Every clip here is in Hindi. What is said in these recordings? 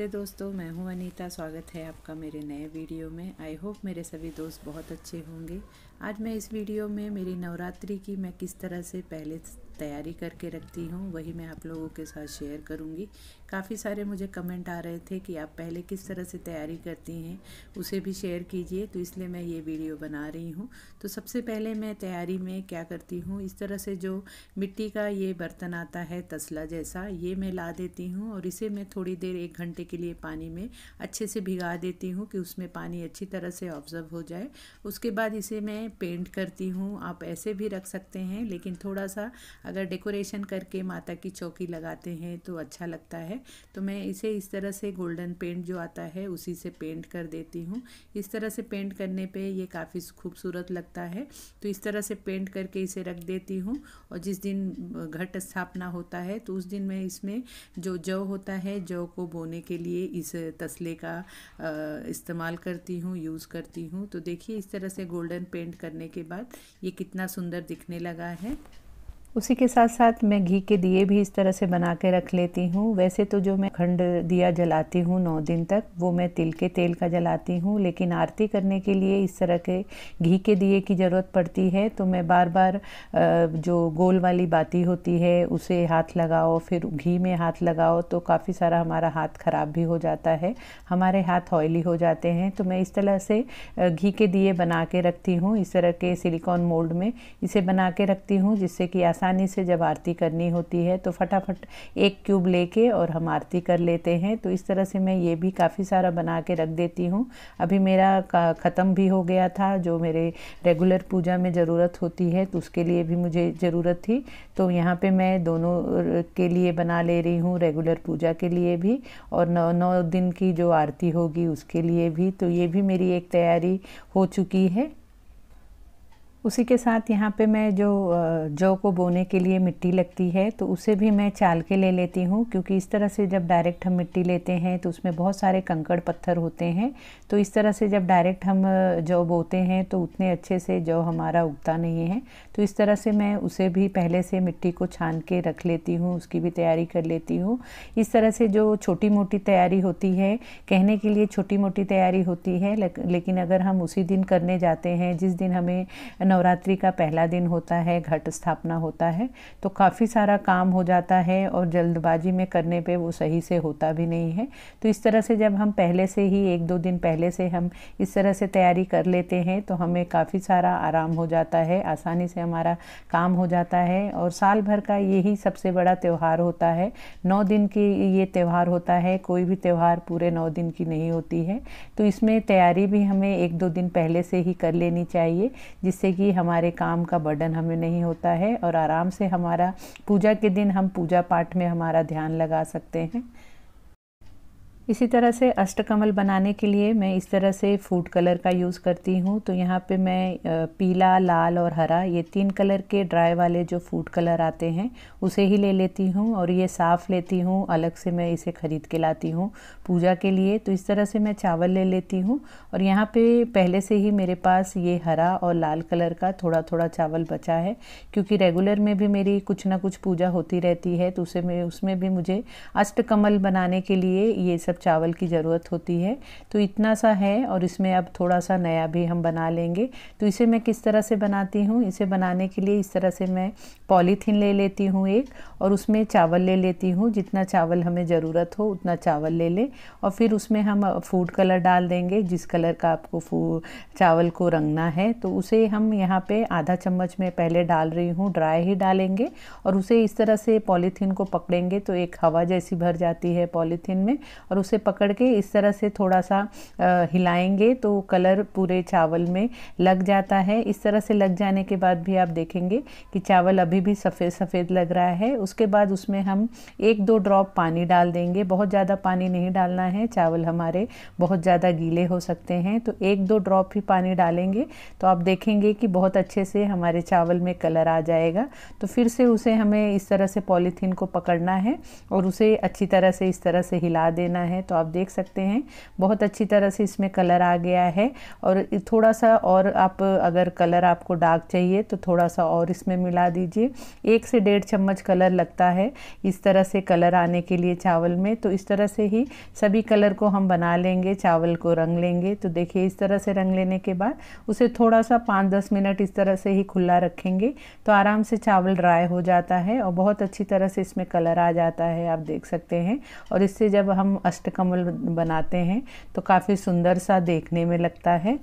नमस्ते दोस्तों मैं हूं अनीता स्वागत है आपका मेरे नए वीडियो में आई होप मेरे सभी दोस्त बहुत अच्छे होंगे आज मैं इस वीडियो में मेरी नवरात्रि की मैं किस तरह से पहले तैयारी करके रखती हूँ वही मैं आप लोगों के साथ शेयर करूँगी काफ़ी सारे मुझे कमेंट आ रहे थे कि आप पहले किस तरह से तैयारी करती हैं उसे भी शेयर कीजिए तो इसलिए मैं ये वीडियो बना रही हूँ तो सबसे पहले मैं तैयारी में क्या करती हूँ इस तरह से जो मिट्टी का ये बर्तन आता है तसला जैसा ये मैं ला देती हूँ और इसे मैं थोड़ी देर एक घंटे के लिए पानी में अच्छे से भिगा देती हूँ कि उसमें पानी अच्छी तरह से ऑब्ज़र्व हो जाए उसके बाद इसे मैं पेंट करती हूँ आप ऐसे भी रख सकते हैं लेकिन थोड़ा सा अगर डेकोरेशन करके माता की चौकी लगाते हैं तो अच्छा लगता है तो मैं इसे इस तरह से गोल्डन पेंट जो आता है उसी से पेंट कर देती हूँ इस तरह से पेंट करने पे ये काफ़ी खूबसूरत लगता है तो इस तरह से पेंट करके इसे रख देती हूँ और जिस दिन घट स्थापना होता है तो उस दिन मैं इसमें जो जव होता है जव को बोने के लिए इस तसले का इस्तेमाल करती हूँ यूज़ करती हूँ तो देखिए इस तरह से गोल्डन पेंट करने के बाद ये कितना सुंदर दिखने लगा है उसी के साथ साथ मैं घी के दिए भी इस तरह से बना के रख लेती हूँ वैसे तो जो मैं खंड दिया जलाती हूँ नौ दिन तक वो मैं तिल के तेल का जलाती हूँ लेकिन आरती करने के लिए इस तरह के घी के दिए की ज़रूरत पड़ती है तो मैं बार बार जो गोल वाली बाती होती है उसे हाथ लगाओ फिर घी में हाथ लगाओ तो काफ़ी सारा हमारा हाथ ख़राब भी हो जाता है हमारे हाथ ऑयली हो जाते हैं तो मैं इस तरह से घी के दिए बना के रखती हूँ इस तरह के सिलिकॉन मोल्ड में इसे बना के रखती हूँ जिससे कि आसानी से जब आरती करनी होती है तो फटाफट एक क्यूब लेके और हम आरती कर लेते हैं तो इस तरह से मैं ये भी काफ़ी सारा बना के रख देती हूँ अभी मेरा ख़त्म भी हो गया था जो मेरे रेगुलर पूजा में ज़रूरत होती है तो उसके लिए भी मुझे ज़रूरत थी तो यहाँ पर मैं दोनों के लिए बना ले रही हूँ रेगुलर पूजा के लिए भी और नौ नौ दिन की जो आरती होगी उसके लिए भी तो ये भी मेरी एक तैयारी हो चुकी है उसी के साथ यहाँ पे मैं जो जौ को बोने के लिए मिट्टी लगती है तो उसे भी मैं चाल के ले लेती हूँ क्योंकि इस तरह से जब डायरेक्ट हम मिट्टी लेते हैं तो उसमें बहुत सारे कंकड़ पत्थर होते हैं तो इस तरह से जब डायरेक्ट हम जौ बोते हैं तो उतने अच्छे से जौ हमारा उगता नहीं है तो इस तरह से मैं उसे भी पहले से मिट्टी को छान के रख लेती हूँ उसकी भी तैयारी कर लेती हूँ इस तरह से जो छोटी मोटी तैयारी होती है कहने के लिए छोटी मोटी तैयारी होती है लेकिन अगर हम उसी दिन करने जाते हैं जिस दिन हमें नवरात्रि का पहला दिन होता है घट स्थापना होता है तो काफ़ी सारा काम हो जाता है और जल्दबाजी में करने पे वो सही से होता भी नहीं है तो इस तरह से जब हम पहले से ही एक दो दिन पहले से हम इस तरह से तैयारी कर लेते हैं तो हमें काफ़ी सारा आराम हो जाता है आसानी से हमारा काम हो जाता है और साल भर का यही सबसे बड़ा त्यौहार होता है नौ दिन की ये त्यौहार होता है कोई भी त्यौहार पूरे नौ दिन की नहीं होती है तो इसमें तैयारी भी हमें एक दो दिन पहले से ही कर लेनी चाहिए जिससे ही हमारे काम का बर्डन हमें नहीं होता है और आराम से हमारा पूजा के दिन हम पूजा पाठ में हमारा ध्यान लगा सकते हैं इसी तरह से अष्टकमल बनाने के लिए मैं इस तरह से फूड कलर का यूज़ करती हूँ तो यहाँ पे मैं पीला लाल और हरा ये तीन कलर के ड्राई वाले जो फूड कलर आते हैं उसे ही ले लेती हूँ और ये साफ़ लेती हूँ अलग से मैं इसे ख़रीद के लाती हूँ पूजा के लिए तो इस तरह से मैं चावल ले लेती हूँ और यहाँ पर पहले से ही मेरे पास ये हरा और लाल कलर का थोड़ा थोड़ा चावल बचा है क्योंकि रेगुलर में भी मेरी कुछ ना कुछ पूजा होती रहती है तो उसे में उसमें भी मुझे अष्टकमल बनाने के लिए ये सब चावल की ज़रूरत होती है तो इतना सा है और इसमें अब थोड़ा सा नया भी हम बना लेंगे तो इसे मैं किस तरह से बनाती हूँ इसे बनाने के लिए इस तरह से मैं पॉलीथीन ले लेती हूँ एक और उसमें चावल ले लेती हूँ जितना चावल हमें ज़रूरत हो उतना चावल ले लें और फिर उसमें हम फूड कलर डाल देंगे जिस कलर का आपको चावल को रंगना है तो उसे हम यहाँ पर आधा चम्मच में पहले डाल रही हूँ ड्राई ही डालेंगे और उसे इस तरह से पॉलीथीन को पकड़ेंगे तो एक हवा जैसी भर जाती है पॉलीथीन में और उसे पकड़ के इस तरह से थोड़ा सा आ, हिलाएंगे तो कलर पूरे चावल में लग जाता है इस तरह से लग जाने के बाद भी आप देखेंगे कि चावल अभी भी सफ़ेद सफ़ेद लग रहा है उसके बाद उसमें हम एक दो ड्रॉप पानी डाल देंगे बहुत ज़्यादा पानी नहीं डालना है चावल हमारे बहुत ज़्यादा गीले हो सकते हैं तो एक दो ड्रॉप ही पानी डालेंगे तो आप देखेंगे कि बहुत अच्छे से हमारे चावल में कलर आ जाएगा तो फिर से उसे हमें इस तरह से पॉलीथीन को पकड़ना है और उसे अच्छी तरह से इस तरह से हिला देना है है तो आप देख सकते हैं बहुत अच्छी तरह से इसमें कलर आ गया है और थोड़ा सा और आप अगर कलर आपको डार्क चाहिए तो थोड़ा सा और इसमें मिला दीजिए एक से डेढ़ चम्मच कलर लगता है इस तरह से कलर आने के लिए चावल में तो इस तरह से ही सभी कलर को हम बना लेंगे चावल को रंग लेंगे तो देखिए इस तरह से रंग लेने के बाद उसे थोड़ा सा पाँच दस मिनट इस तरह से ही खुला रखेंगे तो आराम से चावल ड्राई हो जाता है और बहुत अच्छी तरह से इसमें कलर आ जाता है आप देख सकते हैं और इससे जब हम काष्टकमल बनाते हैं तो काफ़ी सुंदर सा देखने में लगता है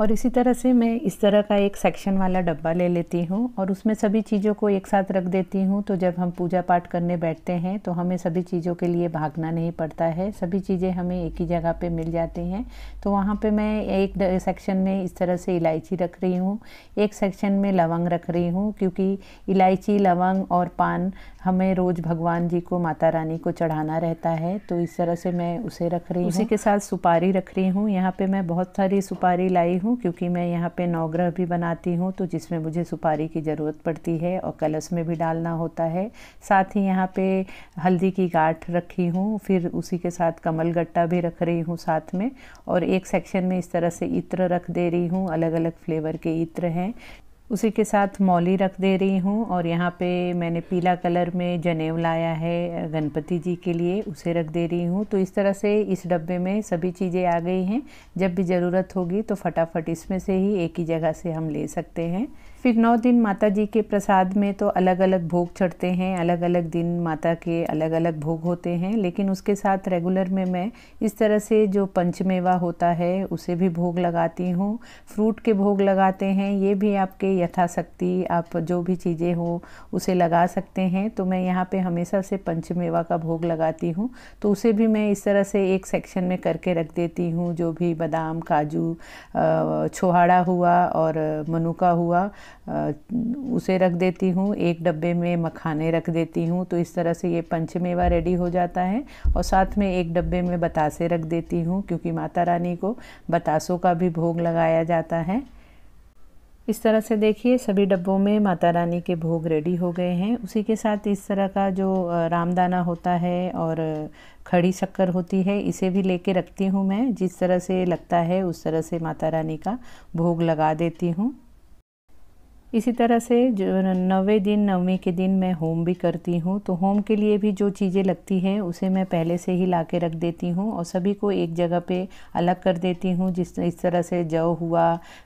और इसी तरह से मैं इस तरह का एक सेक्शन वाला डब्बा ले लेती हूँ और उसमें सभी चीज़ों को एक साथ रख देती हूँ तो जब हम पूजा पाठ करने बैठते हैं तो हमें सभी चीज़ों के लिए भागना नहीं पड़ता है सभी चीज़ें हमें एक ही जगह पे मिल जाती हैं तो वहाँ पे मैं एक सेक्शन में इस तरह से इलायची रख रही हूँ एक सेक्शन में लवंग रख रही हूँ क्योंकि इलायची लवंग और पान हमें रोज भगवान जी को माता रानी को चढ़ाना रहता है तो इस तरह से मैं उसे रख रही हूँ उसी के साथ सुपारी रख रही हूँ यहाँ पे मैं बहुत सारी सुपारी लाई हूँ क्योंकि मैं यहाँ पे नवग्रह भी बनाती हूँ तो जिसमें मुझे सुपारी की ज़रूरत पड़ती है और कलश में भी डालना होता है साथ ही यहाँ पे हल्दी की गाठ रखी हूँ फिर उसी के साथ कमल गट्टा भी रख रही हूँ साथ में और एक सेक्शन में इस तरह से इत्र रख दे रही हूँ अलग अलग फ्लेवर के इत्र हैं उसी के साथ मौली रख दे रही हूँ और यहाँ पे मैंने पीला कलर में जनेव लाया है गणपति जी के लिए उसे रख दे रही हूँ तो इस तरह से इस डब्बे में सभी चीज़ें आ गई हैं जब भी ज़रूरत होगी तो फटाफट इसमें से ही एक ही जगह से हम ले सकते हैं फिर नौ दिन माता जी के प्रसाद में तो अलग अलग भोग चढ़ते हैं अलग अलग दिन माता के अलग अलग भोग होते हैं लेकिन उसके साथ रेगुलर में मैं इस तरह से जो पंचमेवा होता है उसे भी भोग लगाती हूँ फ्रूट के भोग लगाते हैं ये भी आपके यथाशक्ति आप जो भी चीज़ें हो उसे लगा सकते हैं तो मैं यहाँ पर हमेशा से पंचमेवा का भोग लगाती हूँ तो उसे भी मैं इस तरह से एक सेक्शन में करके रख देती हूँ जो भी बादाम काजू छोहाड़ा हुआ और मनुका हुआ उसे रख देती हूँ एक डब्बे में मखाने रख देती हूँ तो इस तरह से ये पंचमेवा रेडी हो जाता है और साथ में एक डब्बे में बतासे रख देती हूँ क्योंकि माता रानी को बतासों का भी भोग लगाया जाता है इस तरह से देखिए सभी डब्बों में माता रानी के भोग रेडी हो गए हैं उसी के साथ इस तरह का जो रामदाना होता है और खड़ी शक्कर होती है इसे भी लेके रखती हूँ मैं जिस तरह से लगता है उस तरह से माता रानी का भोग लगा देती हूँ इसी तरह से जो नवे दिन नवमी के दिन मैं होम भी करती हूँ तो होम के लिए भी जो चीज़ें लगती हैं उसे मैं पहले से ही ला के रख देती हूँ और सभी को एक जगह पे अलग कर देती हूँ जिस इस तरह से जव हुआ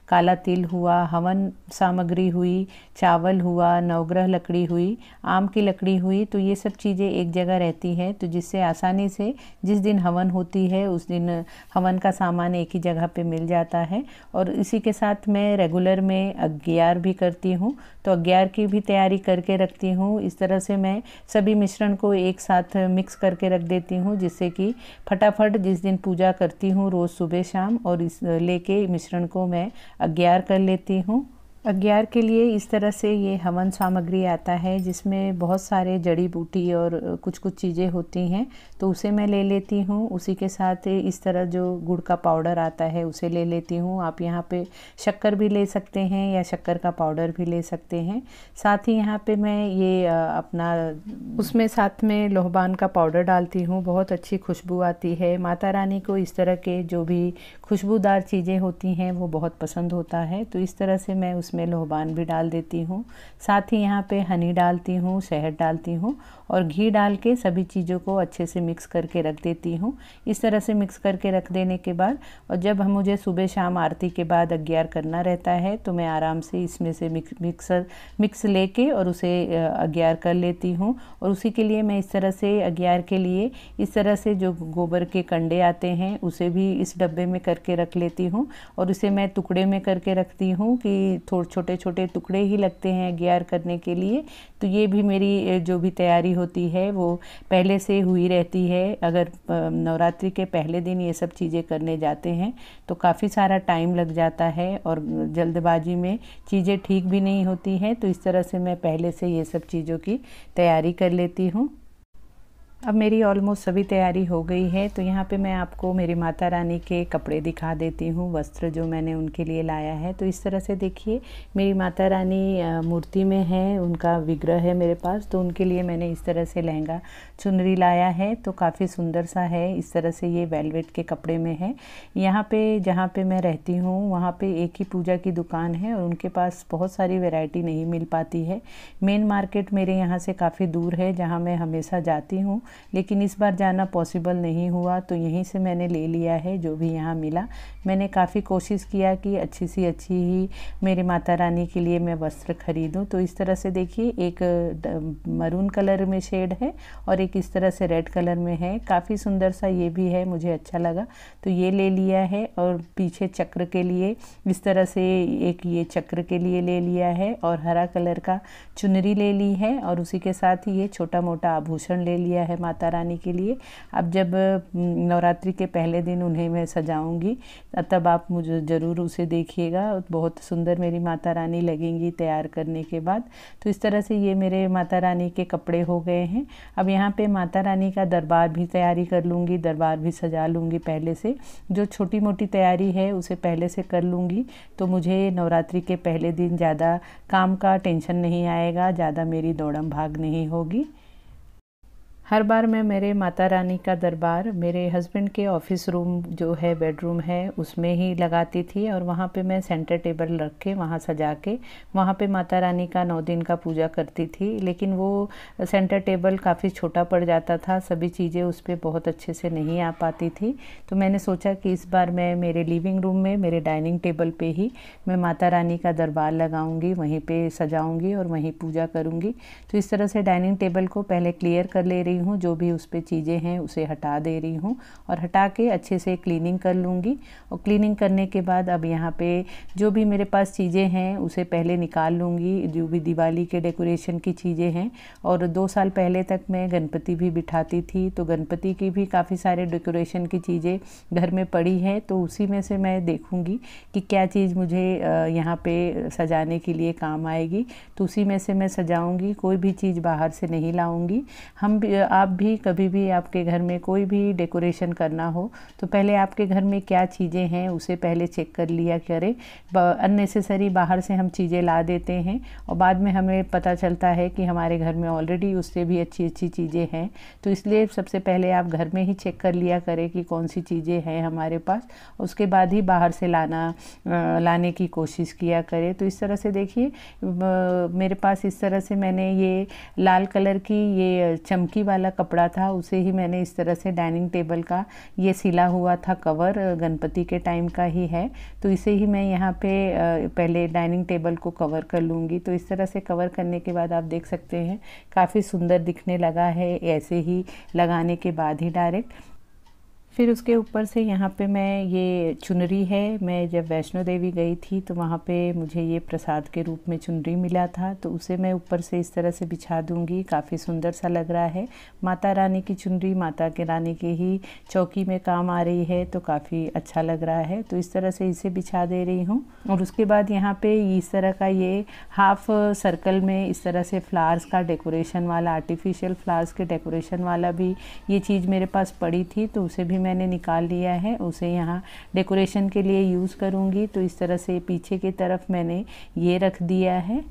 काला तिल हुआ हवन सामग्री हुई चावल हुआ नवग्रह लकड़ी हुई आम की लकड़ी हुई तो ये सब चीज़ें एक जगह रहती हैं तो जिससे आसानी से जिस दिन हवन होती है उस दिन हवन का सामान एक ही जगह पर मिल जाता है और इसी के साथ मैं रेगुलर में अग्यार भी करती करती हूँ तो अग्यार की भी तैयारी करके रखती हूँ इस तरह से मैं सभी मिश्रण को एक साथ मिक्स करके रख देती हूँ जिससे कि फटाफट जिस दिन पूजा करती हूँ रोज़ सुबह शाम और इस लेके मिश्रण को मैं अग्यार कर लेती हूँ अज्ञार के लिए इस तरह से ये हवन सामग्री आता है जिसमें बहुत सारे जड़ी बूटी और कुछ कुछ चीज़ें होती हैं तो उसे मैं ले लेती हूँ उसी के साथ इस तरह जो गुड़ का पाउडर आता है उसे ले लेती हूँ आप यहाँ पे शक्कर भी ले सकते हैं या शक्कर का पाउडर भी ले सकते हैं साथ ही यहाँ पे मैं ये अपना उसमें साथ में लोहबान का पाउडर डालती हूँ बहुत अच्छी खुशबू आती है माता रानी को इस तरह के जो भी खुशबूदार चीज़ें होती हैं वो बहुत पसंद होता है तो इस तरह से मैं उस उसमें लोहबान भी डाल देती हूँ साथ ही यहाँ पे हनी डालती हूँ शहद डालती हूँ और घी डाल के सभी चीज़ों को अच्छे से मिक्स करके रख देती हूँ इस तरह से मिक्स करके रख देने के बाद और जब हम मुझे सुबह शाम आरती के बाद अग्ञार करना रहता है तो मैं आराम से इसमें से मिक्सर मिक्स लेके और उसे अग्ञार कर लेती हूँ और उसी के लिए मैं इस तरह से अग्ञार के लिए इस तरह से जो गोबर के कंडे आते हैं उसे भी इस डब्बे में करके रख लेती हूँ और उसे मैं टुकड़े में करके रखती हूँ कि थोड़ा और छोटे छोटे टुकड़े ही लगते हैं गैर करने के लिए तो ये भी मेरी जो भी तैयारी होती है वो पहले से हुई रहती है अगर नवरात्रि के पहले दिन ये सब चीज़ें करने जाते हैं तो काफ़ी सारा टाइम लग जाता है और जल्दबाजी में चीज़ें ठीक भी नहीं होती हैं तो इस तरह से मैं पहले से ये सब चीज़ों की तैयारी कर लेती हूँ अब मेरी ऑलमोस्ट सभी तैयारी हो गई है तो यहाँ पे मैं आपको मेरी माता रानी के कपड़े दिखा देती हूँ वस्त्र जो मैंने उनके लिए लाया है तो इस तरह से देखिए मेरी माता रानी मूर्ति में है उनका विग्रह है मेरे पास तो उनके लिए मैंने इस तरह से लहंगा चुनरी लाया है तो काफ़ी सुंदर सा है इस तरह से ये वेलवेट के कपड़े में है यहाँ पर जहाँ पर मैं रहती हूँ वहाँ पर एक ही पूजा की दुकान है और उनके पास बहुत सारी वेराइटी नहीं मिल पाती है मेन मार्केट मेरे यहाँ से काफ़ी दूर है जहाँ मैं हमेशा जाती हूँ लेकिन इस बार जाना पॉसिबल नहीं हुआ तो यहीं से मैंने ले लिया है जो भी यहाँ मिला मैंने काफ़ी कोशिश किया कि अच्छी सी अच्छी ही मेरी माता रानी के लिए मैं वस्त्र खरीदूँ तो इस तरह से देखिए एक मरून कलर में शेड है और एक इस तरह से रेड कलर में है काफ़ी सुंदर सा ये भी है मुझे अच्छा लगा तो ये ले लिया है और पीछे चक्र के लिए इस तरह से एक ये चक्र के लिए ले लिया है और हरा कलर का चुनरी ले ली है और उसी के साथ ही ये छोटा मोटा आभूषण ले लिया है माता रानी के लिए अब जब हम्म, नवरात्रि के पहले दिन उन्हें मैं सजाऊंगी तब आप मुझे ज़रूर उसे देखिएगा बहुत सुंदर मेरी माता रानी लगेंगी तैयार करने के बाद तो इस तरह से ये मेरे माता रानी के कपड़े हो गए हैं अब यहाँ पे माता रानी का दरबार भी तैयारी कर लूँगी दरबार भी सजा लूँगी पहले से जो छोटी मोटी तैयारी है उसे पहले से कर लूँगी तो मुझे नवरात्रि के पहले दिन ज़्यादा काम का टेंशन नहीं आएगा ज़्यादा मेरी दौड़म भाग नहीं होगी हर बार मैं मेरे माता रानी का दरबार मेरे हस्बैंड के ऑफिस रूम जो है बेडरूम है उसमें ही लगाती थी और वहाँ पे मैं सेंटर टेबल रख के वहाँ सजा के वहाँ पे माता रानी का नौ दिन का पूजा करती थी लेकिन वो सेंटर टेबल काफ़ी छोटा पड़ जाता था सभी चीज़ें उस पर बहुत अच्छे से नहीं आ पाती थी तो मैंने सोचा कि इस बार मैं मेरे लिविंग रूम में मेरे डाइनिंग टेबल पर ही मैं माता रानी का दरबार लगाऊँगी वहीं पर सजाऊँगी और वहीं पूजा करूँगी तो इस तरह से डाइनिंग टेबल को पहले क्लियर कर ले रही रही हूँ जो भी उस पर चीज़ें हैं उसे हटा दे रही हूँ और हटा के अच्छे से क्लीनिंग कर लूँगी और क्लीनिंग करने के बाद अब यहाँ पे जो भी मेरे पास चीज़ें हैं उसे पहले निकाल लूँगी जो भी दिवाली के डेकोरेशन की चीज़ें हैं और दो साल पहले तक मैं गणपति भी बिठाती थी तो गणपति की भी काफ़ी सारे डेकोरेशन की चीज़ें घर में पड़ी है तो उसी में से मैं देखूँगी कि क्या चीज़ मुझे यहाँ पे सजाने के लिए काम आएगी तो उसी में से मैं सजाऊँगी कोई भी चीज़ बाहर से नहीं लाऊँगी हम आप भी कभी भी आपके घर में कोई भी डेकोरेशन करना हो तो पहले आपके घर में क्या चीज़ें हैं उसे पहले चेक कर लिया करें अननेसेसरी बाहर से हम चीज़ें ला देते हैं और बाद में हमें पता चलता है कि हमारे घर में ऑलरेडी उससे भी अच्छी अच्छी चीज़ें हैं तो इसलिए सबसे पहले आप घर में ही चेक कर लिया करें कि कौन सी चीज़ें हैं हमारे पास उसके बाद ही बाहर से लाना लाने की कोशिश किया करें तो इस तरह से देखिए मेरे पास इस तरह से मैंने ये लाल कलर की ये चमकी वाला वाला कपड़ा था उसे ही मैंने इस तरह से डाइनिंग टेबल का ये सिला हुआ था कवर गणपति के टाइम का ही है तो इसे ही मैं यहाँ पे पहले डाइनिंग टेबल को कवर कर लूँगी तो इस तरह से कवर करने के बाद आप देख सकते हैं काफ़ी सुंदर दिखने लगा है ऐसे ही लगाने के बाद ही डायरेक्ट फिर उसके ऊपर से यहाँ पे मैं ये चुनरी है मैं जब वैष्णो देवी गई थी तो वहाँ पे मुझे ये प्रसाद के रूप में चुनरी मिला था तो उसे मैं ऊपर से इस तरह से बिछा दूँगी काफ़ी सुंदर सा लग रहा है माता रानी की चुनरी माता के रानी के ही चौकी में काम आ रही है तो काफ़ी अच्छा लग रहा है तो इस तरह से इसे बिछा दे रही हूँ और उसके बाद यहाँ पर इस तरह का ये हाफ सर्कल में इस तरह से फ्लावर्स का डेकोरेशन वाला आर्टिफिशियल फ्लावर्स के डेकोरेशन वाला भी ये चीज़ मेरे पास पड़ी थी तो उसे भी मैं मैंने निकाल लिया है उसे यहाँ डेकोरेशन के लिए यूज़ करूँगी तो इस तरह से पीछे की तरफ मैंने ये रख दिया है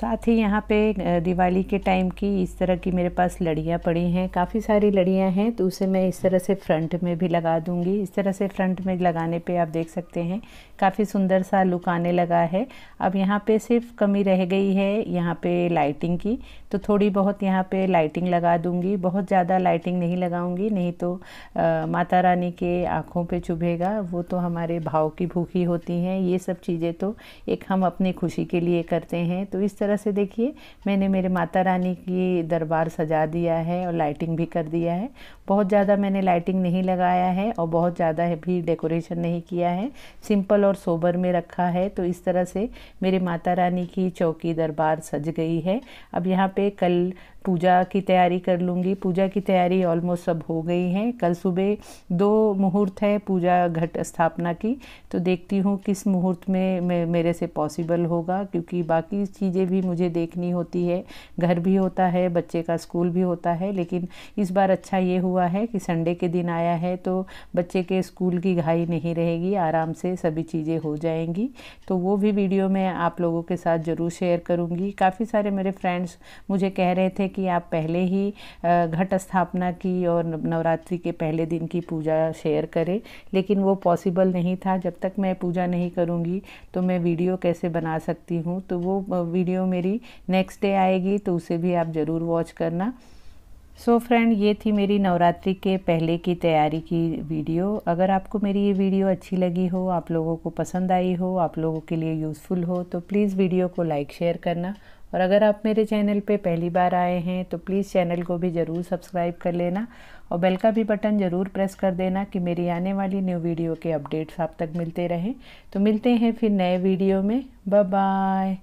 साथ ही यहाँ पे दिवाली के टाइम की इस तरह की मेरे पास लड़ियाँ पड़ी हैं काफ़ी सारी लड़ियाँ हैं तो उसे मैं इस तरह से फ्रंट में भी लगा दूँगी इस तरह से फ्रंट में लगाने पे आप देख सकते हैं काफ़ी सुंदर सा लुक आने लगा है अब यहाँ पे सिर्फ कमी रह गई है यहाँ पे लाइटिंग की तो थोड़ी बहुत यहाँ पे लाइटिंग लगा दूँगी बहुत ज़्यादा लाइटिंग नहीं लगाऊँगी नहीं तो आ, माता रानी के आँखों पे चुभेगा वो तो हमारे भाव की भूखी होती हैं ये सब चीज़ें तो एक हम अपनी खुशी के लिए करते हैं तो इस तरह से देखिए मैंने मेरे माता रानी की दरबार सजा दिया है और लाइटिंग भी कर दिया है बहुत ज़्यादा मैंने लाइटिंग नहीं लगाया है और बहुत ज़्यादा भी डेकोरेशन नहीं किया है सिंपल और सोबर में रखा है तो इस तरह से मेरे माता रानी की चौकी दरबार सज गई है अब यहाँ पे कल पूजा की तैयारी कर लूँगी पूजा की तैयारी ऑलमोस्ट सब हो गई है कल सुबह दो मुहूर्त है पूजा घट स्थापना की तो देखती हूँ किस मुहूर्त में मेरे से पॉसिबल होगा क्योंकि बाकी चीज़ें भी मुझे देखनी होती है घर भी होता है बच्चे का स्कूल भी होता है लेकिन इस बार अच्छा ये हुआ है कि संडे के दिन आया है तो बच्चे के स्कूल की घाई नहीं रहेगी आराम से सभी चीज़ें हो जाएंगी तो वो भी वीडियो मैं आप लोगों के साथ ज़रूर शेयर करूँगी काफ़ी सारे मेरे फ्रेंड्स मुझे कह रहे थे है कि आप पहले ही घट स्थापना की और नवरात्रि के पहले दिन की पूजा शेयर करें लेकिन वो पॉसिबल नहीं था जब तक मैं पूजा नहीं करूँगी तो मैं वीडियो कैसे बना सकती हूँ तो वो वीडियो मेरी नेक्स्ट डे आएगी तो उसे भी आप ज़रूर वॉच करना सो so फ्रेंड ये थी मेरी नवरात्रि के पहले की तैयारी की वीडियो अगर आपको मेरी ये वीडियो अच्छी लगी हो आप लोगों को पसंद आई हो आप लोगों के लिए यूज़फुल हो तो प्लीज़ वीडियो को लाइक शेयर करना और अगर आप मेरे चैनल पे पहली बार आए हैं तो प्लीज़ चैनल को भी ज़रूर सब्सक्राइब कर लेना और बेल का भी बटन ज़रूर प्रेस कर देना कि मेरी आने वाली न्यू वीडियो के अपडेट्स आप तक मिलते रहें तो मिलते हैं फिर नए वीडियो में बाय